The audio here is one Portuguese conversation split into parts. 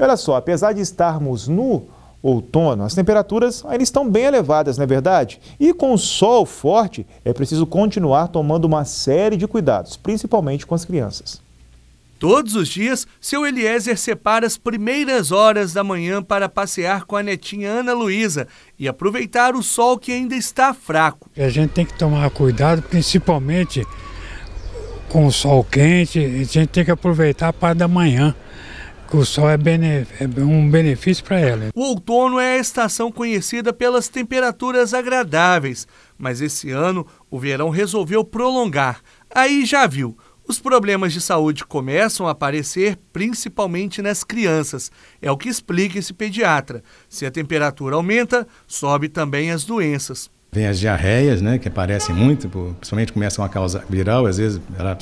Olha só, apesar de estarmos no outono, as temperaturas ainda estão bem elevadas, não é verdade? E com o sol forte, é preciso continuar tomando uma série de cuidados, principalmente com as crianças. Todos os dias, seu Eliezer separa as primeiras horas da manhã para passear com a netinha Ana Luísa e aproveitar o sol que ainda está fraco. A gente tem que tomar cuidado, principalmente com o sol quente, a gente tem que aproveitar a parte da manhã o sol é, bene, é um benefício para ela. O outono é a estação conhecida pelas temperaturas agradáveis, mas esse ano o verão resolveu prolongar. Aí já viu. Os problemas de saúde começam a aparecer principalmente nas crianças. É o que explica esse pediatra. Se a temperatura aumenta, sobe também as doenças. Vem as diarreias, né, que aparecem muito, principalmente começam a causa viral, às vezes ela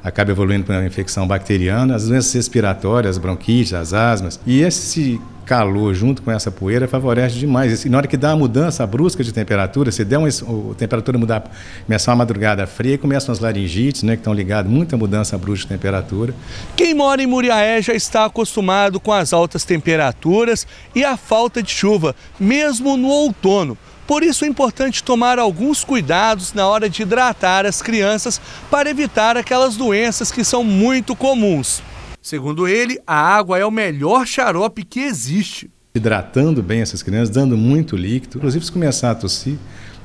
acaba evoluindo para uma infecção bacteriana, as doenças respiratórias, as bronquites, as asmas. E esse calor junto com essa poeira favorece demais. E na hora que dá a mudança brusca de temperatura, se der uma a temperatura mudar, começa uma madrugada fria, começam as laringites, né, que estão ligadas muita mudança brusca de temperatura. Quem mora em Muriaé já está acostumado com as altas temperaturas e a falta de chuva, mesmo no outono. Por isso é importante tomar alguns cuidados na hora de hidratar as crianças para evitar aquelas doenças que são muito comuns. Segundo ele, a água é o melhor xarope que existe. Hidratando bem essas crianças, dando muito líquido, inclusive se começar a tossir,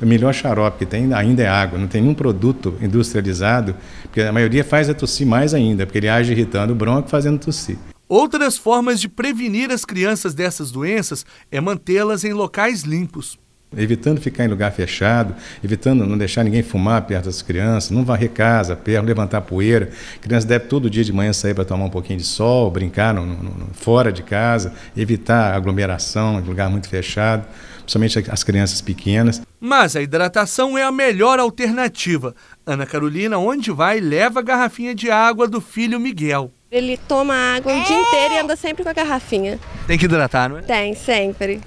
é o melhor xarope que tem ainda é água, não tem nenhum produto industrializado, porque a maioria faz a é tossir mais ainda, porque ele age irritando o bronco fazendo tossir. Outras formas de prevenir as crianças dessas doenças é mantê-las em locais limpos evitando ficar em lugar fechado, evitando não deixar ninguém fumar perto das crianças, não varrer casa perto, levantar poeira. A criança deve todo dia de manhã sair para tomar um pouquinho de sol, brincar no, no, no, fora de casa, evitar aglomeração em lugar muito fechado, principalmente as crianças pequenas. Mas a hidratação é a melhor alternativa. Ana Carolina, onde vai, leva a garrafinha de água do filho Miguel. Ele toma água o dia é! inteiro e anda sempre com a garrafinha. Tem que hidratar, não é? Tem, sempre.